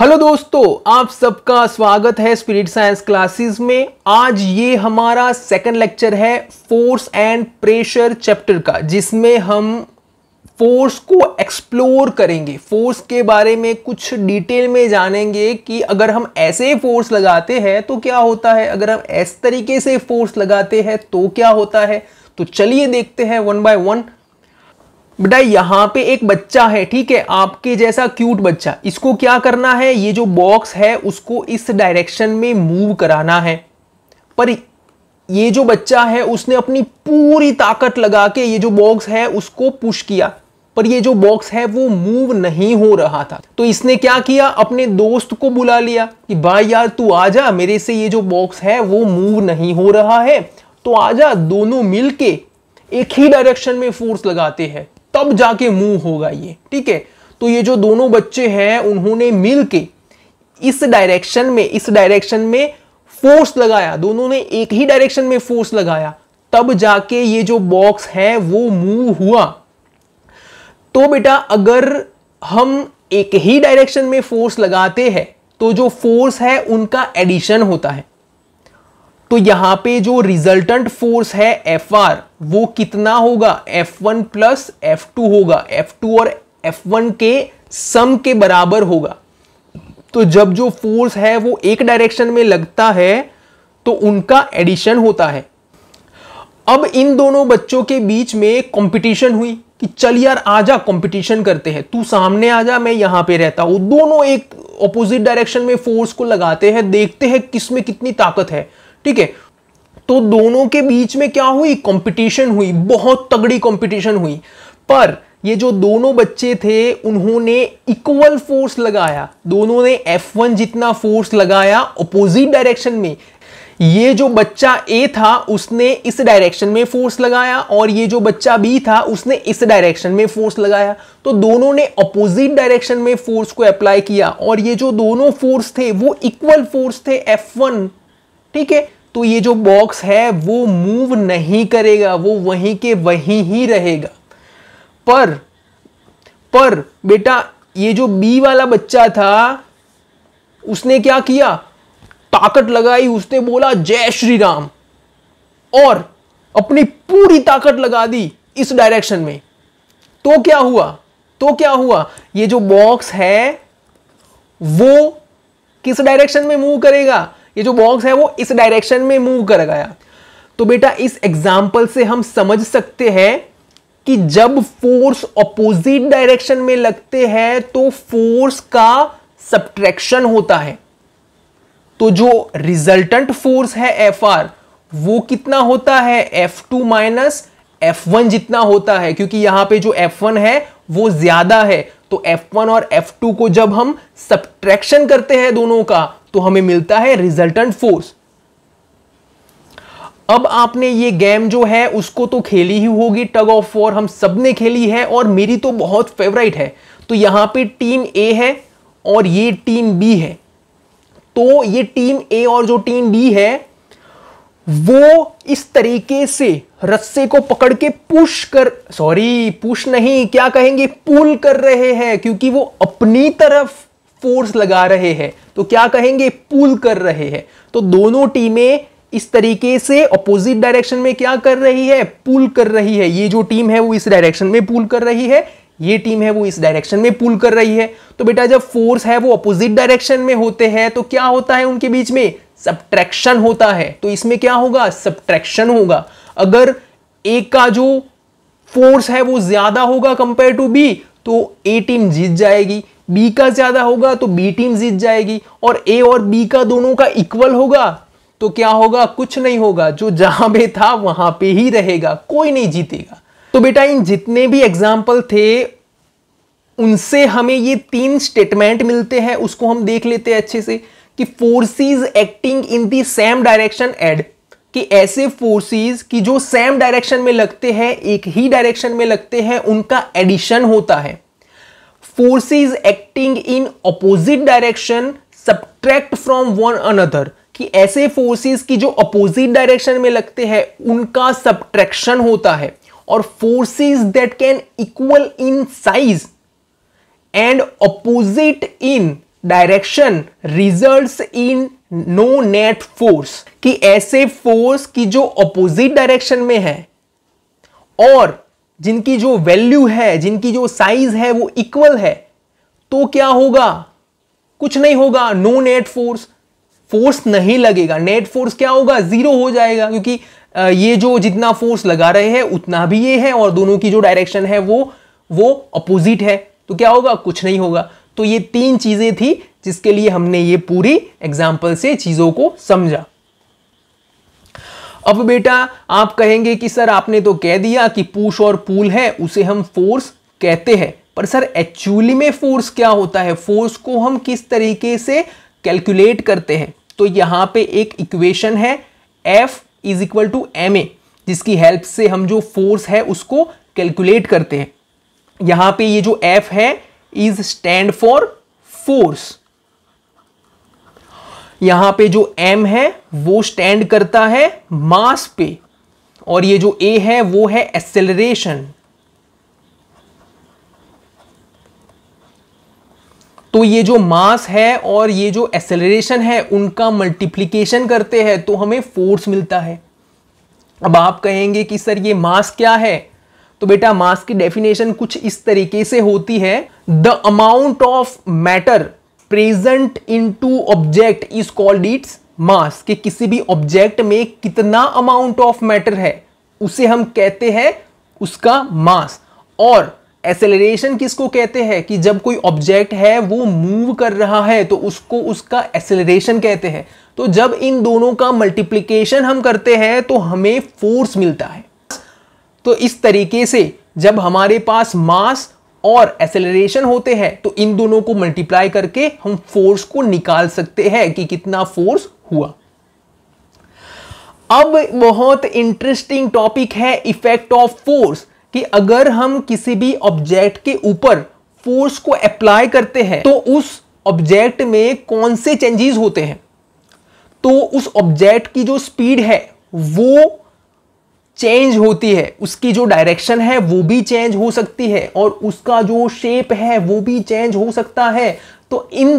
hello दोस्तों आप सबका स्वागत है स्पिरिट साइंस क्लासेस में आज ये हमारा सेकंड लेक्चर है फोर्स एंड प्रेशर चैप्टर का जिसमें हम फोर्स को एक्सप्लोर करेंगे फोर्स के बारे में कुछ डिटेल में जानेंगे कि अगर हम ऐसे फोर्स लगाते हैं तो क्या होता है अगर हम ऐसे तरीके से फोर्स लगाते हैं तो क्या होता है तो चलिए देखते हैं वन बाय वन बेटा यहाँ पे एक बच्चा है ठीक है आपके जैसा क्यूट बच्चा इसको क्या करना है ये जो बॉक्स है उसको इस डायरेक्शन में मूव कराना है पर ये जो बच्चा है उसने अपनी पूरी ताकत लगा के ये जो बॉक्स है उसको पुश किया पर ये जो बॉक्स है वो मूव नहीं हो रहा था तो इसने क्या किया अपने दोस्त को बुला लिया कि भाई यार तू आजा मेरे से ये जो बॉक्स है वो मूव नहीं हो रहा है तो आजा दोनों मिलके एक ही डायरेक्शन में फोर्स लगाते हैं तब जाके मूव होगा ये ठीक है तो ये जो दोनों बच्चे हैं उन्होंने मिल के इस डायरेक्शन में इस डायरेक्शन में फोर्स लगाया दोनों ने एक ही डायरेक्शन में फोर्स लगाया तब जाके ये जो बॉक्स है वो मूव हुआ तो बेटा अगर हम एक ही डायरेक्शन में फोर्स लगाते हैं तो जो फोर्स है उनका एडिशन होता है तो यहां पे जो रिजल्टेंट फोर्स है एफ आर वो कितना होगा F one plus F two होगा एफ टू और एफ वन के सम के बराबर होगा तो जब जो फोर्स है वो एक डायरेक्शन में लगता है तो उनका एडिशन होता है अब इन दोनों बच्चों के बीच में कंपटीशन हुई कि चल यार आजा कंपटीशन करते हैं तू सामने आजा मैं यहां पे रहता हूं दोनों एक ऑपोजिट डायरेक्शन में फोर्स को लगाते हैं देखते हैं किस में कितनी ताकत है ठीक है तो दोनों के बीच में क्या हुई कंपटीशन हुई बहुत तगड़ी कंपटीशन हुई पर ये जो दोनों बच्चे थे उन्होंने इक्वल फोर्स लगाया दोनों ने एफ वन जितना फोर्स लगाया अपोजिट डायरेक्शन में ये जो बच्चा ए था उसने इस डायरेक्शन में फोर्स लगाया और ये जो बच्चा बी था उसने इस डायरेक्शन में फोर्स लगाया तो दोनों ने अपोजिट डायरेक्शन में फोर्स को अप्लाई किया और ये जो दोनों फोर्स थे वो इक्वल फोर्स थे एफ वन ठीक है तो ये जो बॉक्स है वो मूव नहीं करेगा वो वहीं के वहीं ही रहेगा पर पर बेटा ये जो बी वाला बच्चा था उसने क्या किया ताकत लगाई उसने बोला जय श्री राम और अपनी पूरी ताकत लगा दी इस डायरेक्शन में तो क्या हुआ तो क्या हुआ ये जो बॉक्स है वो किस डायरेक्शन में मूव करेगा ये जो बॉक्स है वो इस डायरेक्शन में मूव कर गया तो बेटा इस एग्जाम्पल से हम समझ सकते हैं कि जब फोर्स ऑपोजिट डायरेक्शन में लगते हैं तो फोर्स का सब्ट्रैक्शन होता है तो जो रिजल्टेंट फोर्स है एफ आर वो कितना होता है F two minus F one जितना होता है क्योंकि यहां पे जो एफ वन है वो ज्यादा है तो एफ वन और एफ टू को जब हम सब्ट्रैक्शन करते हैं दोनों का तो हमें मिलता है रिजल्टेंट फोर्स अब आपने ये गेम जो है उसको तो खेली ही होगी टग ऑफ वॉर हम सब ने खेली है और मेरी तो बहुत फेवरेट है तो यहाँ पे टीम ए है और ये टीम बी है तो ये टीम ए और जो टीम बी है वो इस तरीके से रस्से को पकड़ के पुश कर सॉरी पुश नहीं क्या कहेंगे पुल कर रहे हैं क्योंकि वो अपनी तरफ फोर्स लगा रहे हैं तो क्या कहेंगे पुल कर रहे हैं तो दोनों टीमें इस तरीके से अपोजिट डायरेक्शन में क्या कर रही है पुल कर रही है ये जो टीम है वो इस डायरेक्शन में पुल कर रही है ये टीम है वो इस डायरेक्शन में पुल कर रही है तो बेटा जब फोर्स है वो अपोजिट डायरेक्शन में होते हैं तो क्या होता है उनके बीच में सब्ट्रैक्शन होता है तो इसमें क्या होगा सब्ट्रैक्शन होगा अगर ए का जो फोर्स है वो ज्यादा होगा कंपेयर टू बी तो ए टीम जीत जाएगी बी का ज्यादा होगा तो बी टीम जीत जाएगी और ए और बी का दोनों का इक्वल होगा तो क्या होगा कुछ नहीं होगा जो जहां पे था वहां पे ही रहेगा कोई नहीं जीतेगा तो बेटा इन जितने भी एग्जाम्पल थे उनसे हमें ये तीन स्टेटमेंट मिलते हैं उसको हम देख लेते हैं अच्छे से कि forces acting in the same direction add कि ऐसे फोर्सेस की जो सेम डायरेक्शन में लगते हैं एक ही डायरेक्शन में लगते हैं उनका एडिशन होता है forces acting in opposite direction subtract from one another कि ऐसे फोर्सेस की जो अपोजिट डायरेक्शन में लगते हैं उनका सब्ट्रैक्शन होता है और forces that can equal in size and opposite in direction results in no net force कि ऐसे फोर्स की जो अपोजिट डायरेक्शन में है और जिनकी जो वैल्यू है जिनकी जो साइज है वो इक्वल है तो क्या होगा कुछ नहीं होगा नो नेट फोर्स फोर्स नहीं लगेगा नेट फोर्स क्या होगा जीरो हो जाएगा क्योंकि ये जो जितना फोर्स लगा रहे हैं उतना भी ये है और दोनों की जो डायरेक्शन है वो वो अपोजिट है तो क्या होगा कुछ नहीं होगा तो ये तीन चीजें थी जिसके लिए हमने ये पूरी एग्जाम्पल से चीजों को समझा अब बेटा आप कहेंगे कि सर आपने तो कह दिया कि पुश और पुल है उसे हम फोर्स कहते हैं पर सर एक्चुअली में फोर्स क्या होता है फोर्स को हम किस तरीके से कैलकुलेट करते हैं तो यहां पे एक इक्वेशन है F is equal to M A जिसकी हेल्प से हम जो फोर्स है उसको कैलकुलेट करते हैं यहां पे ये जो एफ है इज स्टैंड फॉर फोर्स यहां पे जो m है वो स्टैंड करता है मास पे और ये जो a है वो है एक्सेलरेशन तो ये जो मास है और ये जो एक्सेलरेशन है उनका मल्टीप्लीकेशन करते हैं तो हमें फोर्स मिलता है अब आप कहेंगे कि सर ये मास क्या है तो बेटा मास की डेफिनेशन कुछ इस तरीके से होती है the amount of matter present into object is called its mass कि किसी भी ऑब्जेक्ट में कितना अमाउंट ऑफ मैटर है उसे हम कहते हैं उसका मास और एसेलरेशन किसको कहते हैं कि जब कोई ऑब्जेक्ट है वो मूव कर रहा है तो उसको उसका एसेलरेशन कहते हैं तो जब इन दोनों का मल्टीप्लिकेशन हम करते हैं तो हमें फोर्स मिलता है तो इस तरीके से जब हमारे पास मास और एसेलरेशन होते हैं तो इन दोनों को मल्टीप्लाई करके हम फोर्स को निकाल सकते हैं कि कितना फोर्स हुआ अब बहुत इंटरेस्टिंग टॉपिक है इफेक्ट ऑफ फोर्स कि अगर हम किसी भी ऑब्जेक्ट के ऊपर फोर्स को अप्लाई करते हैं तो उस ऑब्जेक्ट में कौन से चेंजेस होते हैं तो उस ऑब्जेक्ट की जो स्पीड है वो चेंज होती है उसकी जो डायरेक्शन है वो भी चेंज हो सकती है और उसका जो शेप है वो भी चेंज हो सकता है तो इन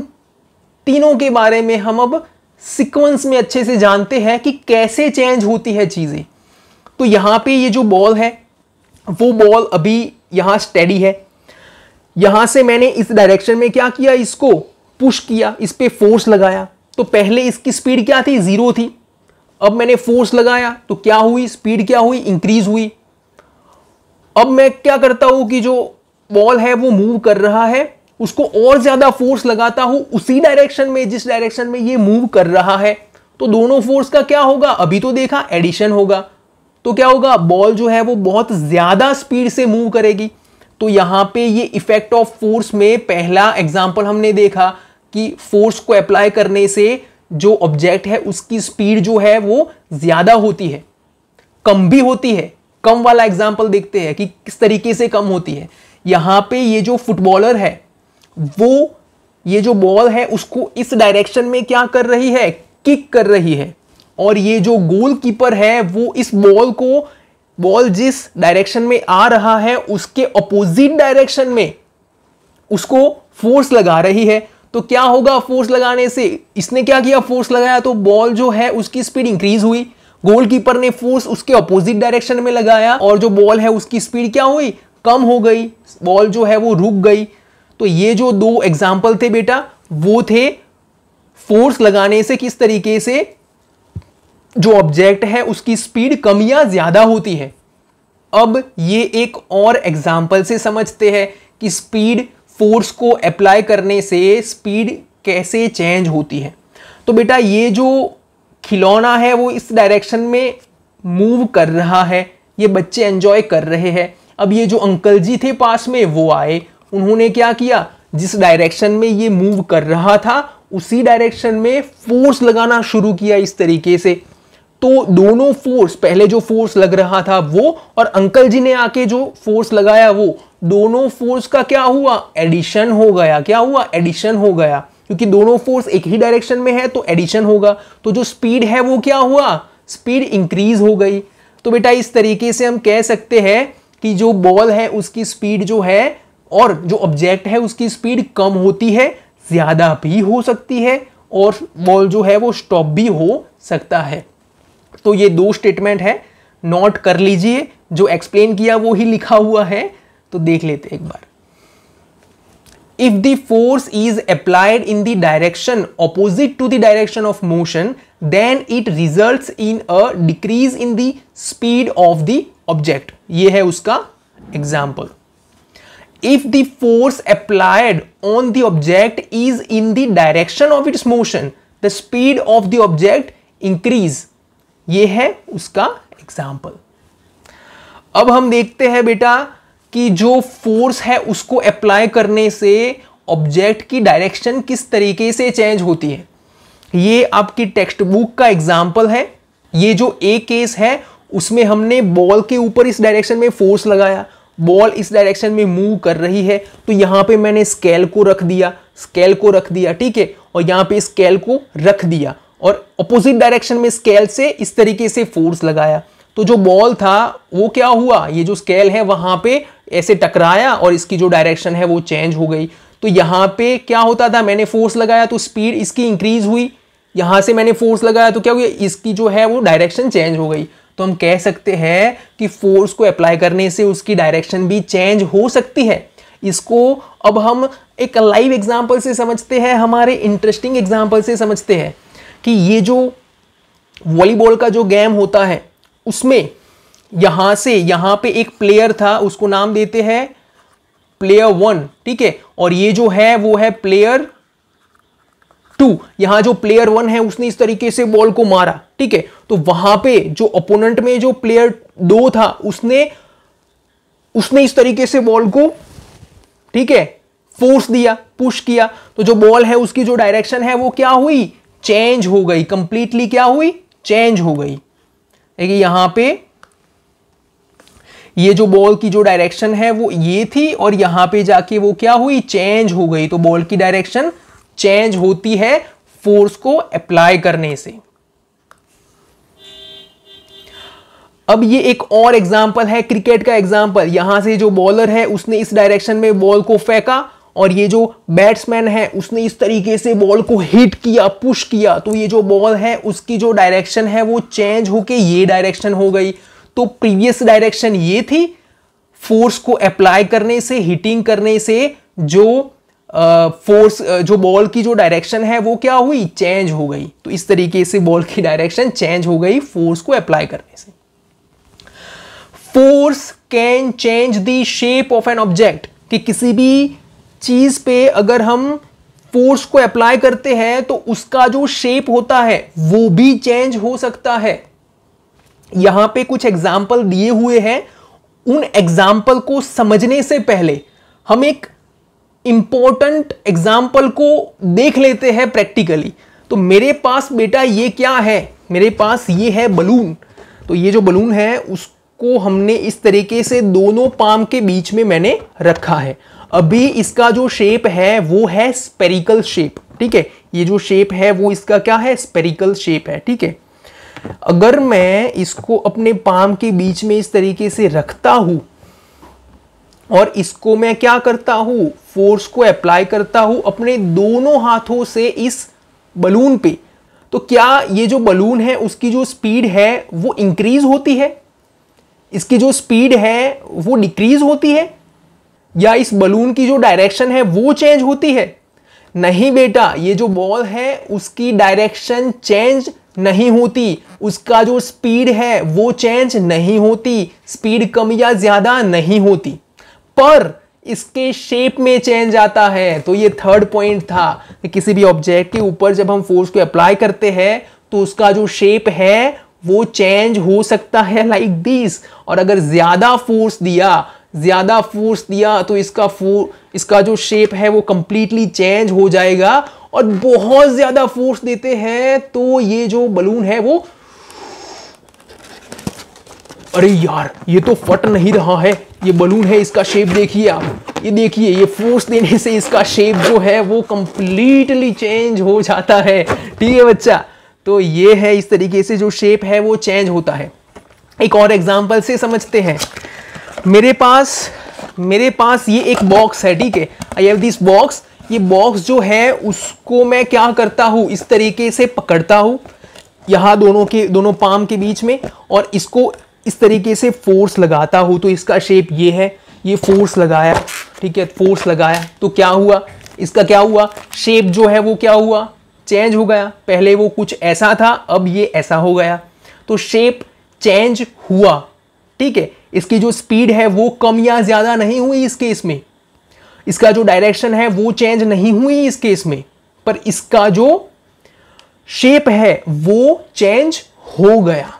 तीनों के बारे में हम अब सीक्वेंस में अच्छे से जानते हैं कि कैसे चेंज होती है चीज़ें तो यहाँ पे ये जो बॉल है वो बॉल अभी यहाँ स्टेडी है यहाँ से मैंने इस डायरेक्शन में क्या किया इसको पुश किया इस पर फोर्स लगाया तो पहले इसकी स्पीड क्या थी ज़ीरो थी अब मैंने फोर्स लगाया तो क्या हुई स्पीड क्या हुई इंक्रीज हुई अब मैं क्या करता हूं कि जो बॉल है वो मूव कर रहा है उसको और ज्यादा फोर्स लगाता हूं उसी डायरेक्शन में जिस डायरेक्शन में ये मूव कर रहा है तो दोनों फोर्स का क्या होगा अभी तो देखा एडिशन होगा तो क्या होगा बॉल जो है वो बहुत ज्यादा स्पीड से मूव करेगी तो यहां पे ये इफेक्ट ऑफ फोर्स में पहला एग्जाम्पल हमने देखा कि फोर्स को अप्लाई करने से जो ऑब्जेक्ट है उसकी स्पीड जो है वो ज्यादा होती है कम भी होती है कम वाला एग्जाम्पल देखते हैं कि किस तरीके से कम होती है यहां पे ये जो फुटबॉलर है वो ये जो बॉल है उसको इस डायरेक्शन में क्या कर रही है किक कर रही है और ये जो गोलकीपर है वो इस बॉल को बॉल जिस डायरेक्शन में आ रहा है उसके अपोजिट डायरेक्शन में उसको फोर्स लगा रही है तो क्या होगा फोर्स लगाने से इसने क्या किया फोर्स लगाया तो बॉल जो है उसकी स्पीड इंक्रीज हुई गोलकीपर ने फोर्स उसके अपोजिट डायरेक्शन में लगाया और जो बॉल है उसकी स्पीड क्या हुई कम हो गई बॉल जो है वो रुक गई तो ये जो दो एग्जाम्पल थे बेटा वो थे फोर्स लगाने से किस तरीके से जो ऑब्जेक्ट है उसकी स्पीड कम या ज्यादा होती है अब ये एक और एग्जाम्पल से समझते हैं कि स्पीड फोर्स को अप्लाई करने से स्पीड कैसे चेंज होती है तो बेटा ये जो खिलौना है वो इस डायरेक्शन में मूव कर रहा है ये बच्चे एंजॉय कर रहे हैं अब ये जो अंकल जी थे पास में वो आए उन्होंने क्या किया जिस डायरेक्शन में ये मूव कर रहा था उसी डायरेक्शन में फोर्स लगाना शुरू किया इस तरीके से तो दोनों फोर्स पहले जो फोर्स लग रहा था वो और अंकल जी ने आके जो फोर्स लगाया वो दोनों फोर्स का क्या हुआ एडिशन हो गया क्या हुआ एडिशन हो गया क्योंकि दोनों फोर्स एक ही डायरेक्शन में है तो एडिशन होगा तो जो स्पीड है वो क्या हुआ स्पीड इंक्रीज हो गई तो बेटा इस तरीके से हम कह सकते हैं कि जो बॉल है उसकी स्पीड जो है और जो ऑब्जेक्ट है उसकी स्पीड कम होती है ज़्यादा भी हो सकती है और बॉल जो है वो स्टॉप भी हो सकता है तो ये दो स्टेटमेंट है नोट कर लीजिए जो एक्सप्लेन किया वो ही लिखा हुआ है तो देख लेते एक बार if the force is applied in the direction opposite to the direction of motion then it result in a decrease in the speed of the object ये है उसका example if the force applied on the object is in the direction of its motion the speed of the object increase ये है उसका example अब हम देखते हैं बेटा कि जो फोर्स है उसको अप्लाई करने से ऑब्जेक्ट की डायरेक्शन किस तरीके से चेंज होती है ये आपकी टेक्स्ट बुक का एग्जाम्पल है ये जो ए केस है उसमें हमने बॉल के ऊपर इस डायरेक्शन में फोर्स लगाया बॉल इस डायरेक्शन में मूव कर रही है तो यहाँ पे मैंने स्केल को रख दिया स्केल को रख दिया ठीक है और यहाँ पे स्केल को रख दिया और अपोजिट डायरेक्शन में स्केल से इस तरीके से फोर्स लगाया तो जो बॉल था वो क्या हुआ ये जो स्केल है वहाँ पे ऐसे टकराया और इसकी जो डायरेक्शन है वो चेंज हो गई तो यहाँ पे क्या होता था मैंने फोर्स लगाया तो स्पीड इसकी इंक्रीज हुई यहाँ से मैंने फोर्स लगाया तो क्या हुआ इसकी जो है वो डायरेक्शन चेंज हो गई तो हम कह सकते हैं कि फोर्स को अप्लाई करने से उसकी डायरेक्शन भी चेंज हो सकती है इसको अब हम एक लाइव एग्जाम्पल से समझते हैं हमारे इंटरेस्टिंग एग्जाम्पल से समझते हैं कि ये जो वॉलीबॉल का जो गेम होता है उसमें यहां से यहां पे एक प्लेयर था उसको नाम देते हैं प्लेयर वन ठीक है और ये जो है वो है प्लेयर टू यहां जो प्लेयर वन है उसने इस तरीके से बॉल को मारा ठीक है तो वहां पे जो अपोनेंट में जो प्लेयर दो था उसने उसने इस तरीके से बॉल को ठीक है फोर्स दिया पुश किया तो जो बॉल है उसकी जो डायरेक्शन है वो क्या हुई चेंज हो गई कंप्लीटली क्या हुई चेंज हो गई देखिए यहां पे ये जो बॉल की जो डायरेक्शन है वो ये थी और यहां पे जाके वो क्या हुई चेंज हो गई तो बॉल की डायरेक्शन चेंज होती है फोर्स को अप्लाई करने से अब ये एक और एग्जाम्पल है क्रिकेट का एग्जाम्पल यहां से जो बॉलर है उसने इस डायरेक्शन में बॉल को फेंका और ये जो बैट्समैन है उसने इस तरीके से बॉल को हिट किया पुश किया तो ये जो बॉल है उसकी जो डायरेक्शन है वो चेंज होके ये डायरेक्शन हो गई तो प्रीवियस डायरेक्शन ये थी फोर्स को अप्लाई करने से हिटिंग करने से जो फोर्स uh, uh, जो बॉल की जो डायरेक्शन है वो क्या हुई चेंज हो गई तो इस तरीके से बॉल की डायरेक्शन चेंज हो गई फोर्स को अप्लाई करने से force can change the shape of an object कि किसी भी चीज पे अगर हम फोर्स को अप्लाई करते हैं तो उसका जो शेप होता है वो भी चेंज हो सकता है यहां पे कुछ एग्जाम्पल दिए हुए हैं उन एग्जाम्पल को समझने से पहले हम एक इंपॉर्टेंट एग्जाम्पल को देख लेते हैं प्रैक्टिकली तो मेरे पास बेटा ये क्या है मेरे पास ये है बलून तो ये जो बलून है उसको हमने इस तरीके से दोनों पाम के बीच में मैंने रखा है अभी इसका जो शेप है वो है स्पेरिकल शेप ठीक है ये जो शेप है वो इसका क्या है स्पेरिकल शेप है ठीक है अगर मैं इसको अपने पाम के बीच में इस तरीके से रखता हूं और इसको मैं क्या करता हूं फोर्स को अप्लाई करता हूं अपने दोनों हाथों से इस बलून पे तो क्या ये जो बलून है उसकी जो स्पीड है वो इंक्रीज होती है इसकी जो स्पीड है वो डिक्रीज होती है या इस बलून की जो डायरेक्शन है वो चेंज होती है नहीं बेटा ये जो बॉल है उसकी डायरेक्शन चेंज नहीं होती उसका जो स्पीड है वो चेंज नहीं होती स्पीड कम या ज़्यादा नहीं होती पर इसके शेप में चेंज आता है तो ये थर्ड पॉइंट था कि किसी भी ऑब्जेक्ट के ऊपर जब हम फोर्स को अप्लाई करते हैं तो उसका जो शेप है वो चेंज हो सकता है लाइक like दिस और अगर ज़्यादा फोर्स दिया ज़्यादा फोर्स दिया तो इसका फोर इसका जो शेप है वो कम्प्लीटली चेंज हो जाएगा और बहुत ज़्यादा फोर्स देते हैं तो ये जो बलून है वो अरे यार ये तो फट नहीं रहा है ये बलून है इसका शेप देखिए आप ये देखिए ये फोर्स देने से इसका शेप जो है वो कम्प्लीटली चेंज हो जाता है ठीक है बच्चा तो ये है इस तरीके से जो शेप है वो चेंज होता है एक और एग्जाम्पल से समझते हैं मेरे पास मेरे पास ये एक बॉक्स है ठीक है आई हैव दिस बॉक्स ये बॉक्स जो है उसको मैं क्या करता हूँ इस तरीके से पकड़ता हूँ यहाँ दोनों के दोनों पाम के बीच में और इसको इस तरीके से फोर्स लगाता हूँ तो इसका शेप ये है ये फोर्स लगाया ठीक है फोर्स लगाया तो क्या हुआ इसका क्या हुआ शेप जो है वो क्या हुआ चेंज हो गया पहले वो कुछ ऐसा था अब ये ऐसा हो गया तो शेप चेंज हुआ ठीक है इसकी जो स्पीड है वो कम या ज़्यादा नहीं हुई इस केस में इसका जो डायरेक्शन है वो चेंज नहीं हुई इस केस में पर इसका जो शेप है वो चेंज हो गया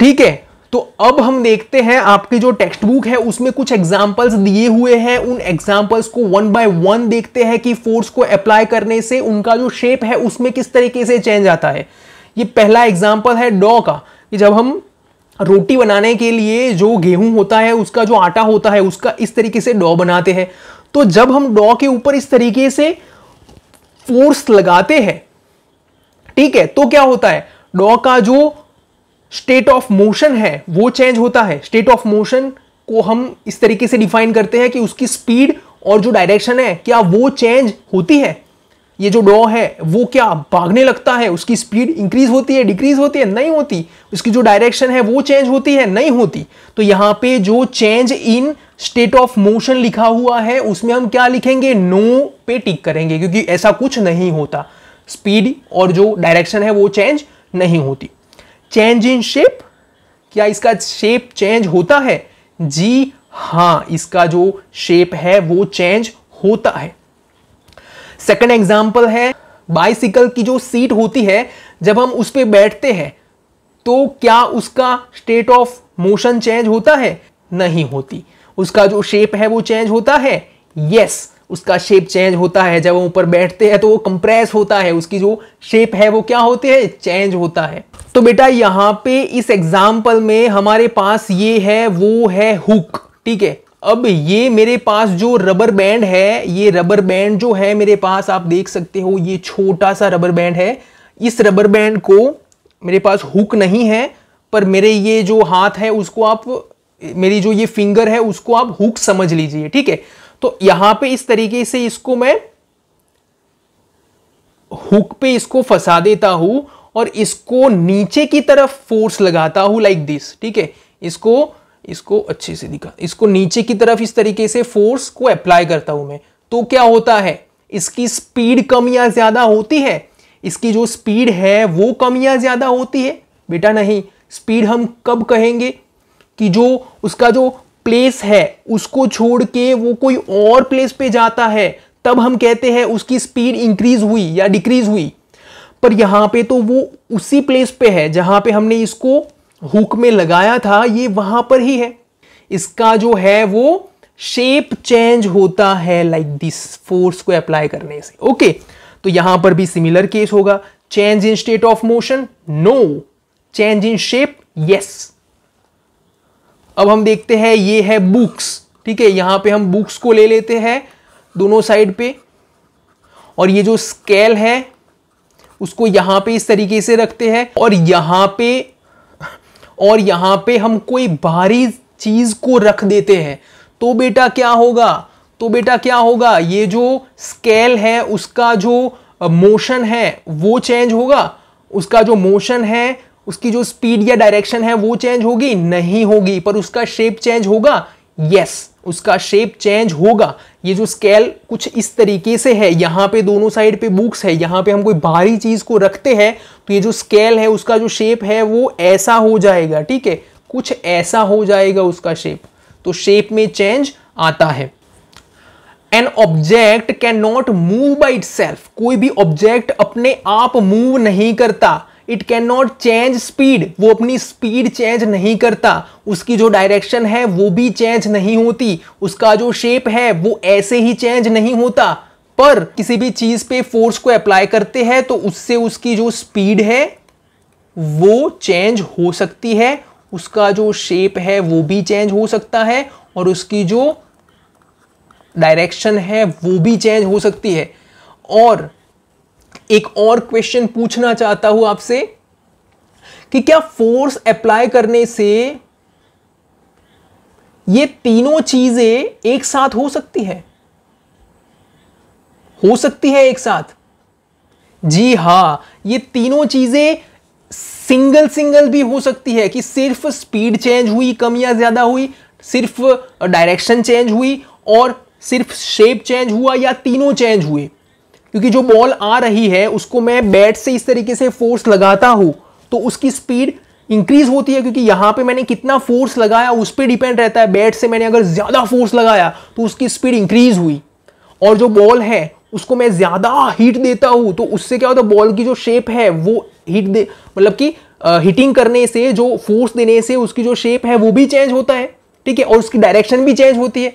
ठीक है तो अब हम देखते हैं आपके जो टेक्स्ट बुक है उसमें कुछ एग्जाम्पल्स दिए हुए हैं उन एग्जाम्पल्स को वन बाय वन देखते हैं कि फोर्स को अप्लाई करने से उनका जो शेप है उसमें किस तरीके से चेंज आता है ये पहला एग्जाम्पल है डॉ का कि जब हम रोटी बनाने के लिए जो गेहूं होता है उसका जो आटा होता है उसका इस तरीके से डॉ बनाते हैं तो जब हम डॉ के ऊपर इस तरीके से फोर्स लगाते हैं ठीक है तो क्या होता है डॉ का जो स्टेट ऑफ मोशन है वो चेंज होता है स्टेट ऑफ मोशन को हम इस तरीके से डिफाइन करते हैं कि उसकी स्पीड और जो डायरेक्शन है क्या वो चेंज होती है ये जो डॉ है वो क्या भागने लगता है उसकी स्पीड इंक्रीज होती है डिक्रीज होती है नहीं होती उसकी जो डायरेक्शन है वो चेंज होती है नहीं होती तो यहाँ पे जो change in state of motion लिखा हुआ है उसमें हम क्या लिखेंगे नो पे टिक करेंगे क्योंकि ऐसा कुछ नहीं होता स्पीड और जो डायरेक्शन है वो चेंज नहीं होती चेंज इन शेप क्या इसका शेप चेंज होता है जी हाँ इसका जो शेप है वो चेंज होता है सेकेंड एग्जाम्पल है बाइसिकल की जो सीट होती है जब हम उस पर बैठते हैं तो क्या उसका स्टेट ऑफ मोशन चेंज होता है नहीं होती उसका जो शेप है वो चेंज होता है यस yes, उसका शेप चेंज होता है जब हम ऊपर बैठते हैं तो वो कंप्रेस होता है उसकी जो शेप है वो क्या होती है चेंज होता है तो बेटा यहाँ पे इस एग्जाम्पल में हमारे पास ये है वो है हुक ठीक है अब ये मेरे पास जो रबर बैंड है ये रबर बैंड जो है मेरे पास आप देख सकते हो ये छोटा सा रबर बैंड है इस रबर बैंड को मेरे पास हुक नहीं है पर मेरे ये जो हाथ है उसको आप मेरी जो ये फिंगर है उसको आप हुक समझ लीजिए ठीक है तो यहां पे इस तरीके से इसको मैं हुक पे इसको फंसा देता हूं और इसको नीचे की तरफ फोर्स लगाता हूं लाइक दिस ठीक है इसको इसको अच्छे से दिखा इसको नीचे की तरफ इस तरीके से फोर्स को अप्लाई करता हूं मैं तो क्या होता है इसकी स्पीड कम या ज्यादा होती है इसकी जो स्पीड है वो कम या ज्यादा होती है बेटा नहीं स्पीड हम कब कहेंगे कि जो उसका जो प्लेस है उसको छोड़ के वो कोई और प्लेस पे जाता है तब हम कहते हैं उसकी स्पीड इंक्रीज हुई या डिक्रीज हुई पर यहाँ पे तो वो उसी प्लेस पे है जहाँ पे हमने इसको हुक में लगाया था ये वहां पर ही है इसका जो है वो शेप चेंज होता है लाइक दिस फोर्स को अप्लाई करने से ओके okay, तो यहां पर भी सिमिलर केस होगा change in state of motion no change in shape yes अब हम देखते हैं ये है बुक्स ठीक है यहां पे हम बुक्स को ले लेते हैं दोनों साइड पे और ये जो स्केल है उसको यहां पे इस तरीके से रखते हैं और यहां पे और यहाँ पे हम कोई भारी चीज़ को रख देते हैं तो बेटा क्या होगा तो बेटा क्या होगा ये जो स्केल है उसका जो मोशन है वो चेंज होगा उसका जो मोशन है उसकी जो स्पीड या डायरेक्शन है वो चेंज होगी नहीं होगी पर उसका शेप चेंज होगा यस yes, उसका शेप चेंज होगा ये जो स्केल कुछ इस तरीके से है यहाँ पे दोनों साइड पे बुक्स है यहाँ पे हम कोई भारी चीज़ को रखते हैं तो ये जो स्केल है उसका जो शेप है वो ऐसा हो जाएगा ठीक है कुछ ऐसा हो जाएगा उसका शेप तो शेप में चेंज आता है an object can not move by it कोई भी ऑब्जेक्ट अपने आप मूव नहीं करता it can not change speed वो अपनी स्पीड चेंज नहीं करता उसकी जो डायरेक्शन है वो भी चेंज नहीं होती उसका जो शेप है वो ऐसे ही चेंज नहीं होता पर किसी भी चीज़ पे फोर्स को अप्लाई करते हैं तो उससे उसकी जो स्पीड है वो चेंज हो सकती है उसका जो शेप है वो भी चेंज हो सकता है और उसकी जो डायरेक्शन है वो भी चेंज हो सकती है और एक और क्वेश्चन पूछना चाहता हूं आपसे कि क्या फोर्स अप्लाई करने से ये तीनों चीजें एक साथ हो सकती है हो सकती है एक साथ जी हां ये तीनों चीजें सिंगल सिंगल भी हो सकती है कि सिर्फ स्पीड चेंज हुई कम या ज्यादा हुई सिर्फ डायरेक्शन चेंज हुई और सिर्फ शेप चेंज हुआ या तीनों चेंज हुए क्योंकि जो बॉल आ रही है उसको मैं बैट से इस तरीके से फोर्स लगाता हूं तो उसकी स्पीड इंक्रीज होती है क्योंकि यहाँ पे मैंने कितना फोर्स लगाया उस पर डिपेंड रहता है बैट से मैंने अगर ज़्यादा फोर्स लगाया तो उसकी स्पीड इंक्रीज हुई और जो बॉल है उसको मैं ज़्यादा हीट देता हूँ तो उससे क्या होता है बॉल की जो शेप है वो हीट दे मतलब कि हिटिंग करने से जो फोर्स देने से उसकी जो शेप है वो भी चेंज होता है ठीक है और उसकी डायरेक्शन भी चेंज होती है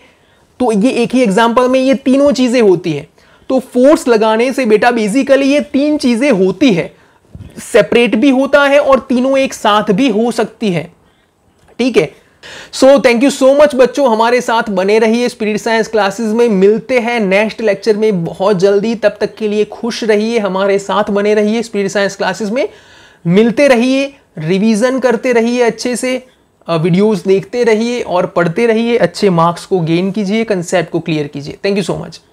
तो ये एक ही एग्जाम्पल में ये तीनों चीज़ें होती है तो फोर्स लगाने से बेटा बेसिकली ये तीन चीजें होती है सेपरेट भी होता है और तीनों एक साथ भी हो सकती है ठीक है so thank you so much बच्चों हमारे साथ बने रहिए स्पिरिट साइंस क्लासेस में मिलते हैं नेक्स्ट लेक्चर में बहुत जल्दी तब तक के लिए खुश रहिए हमारे साथ बने रहिए स्पिरिट साइंस क्लासेस में मिलते रहिए रिवीजन करते रहिए अच्छे से वीडियोस देखते रहिए और पढ़ते रहिए अच्छे मार्क्स को गेन कीजिए कंसेप्ट को क्लियर कीजिए थैंक यू सो मच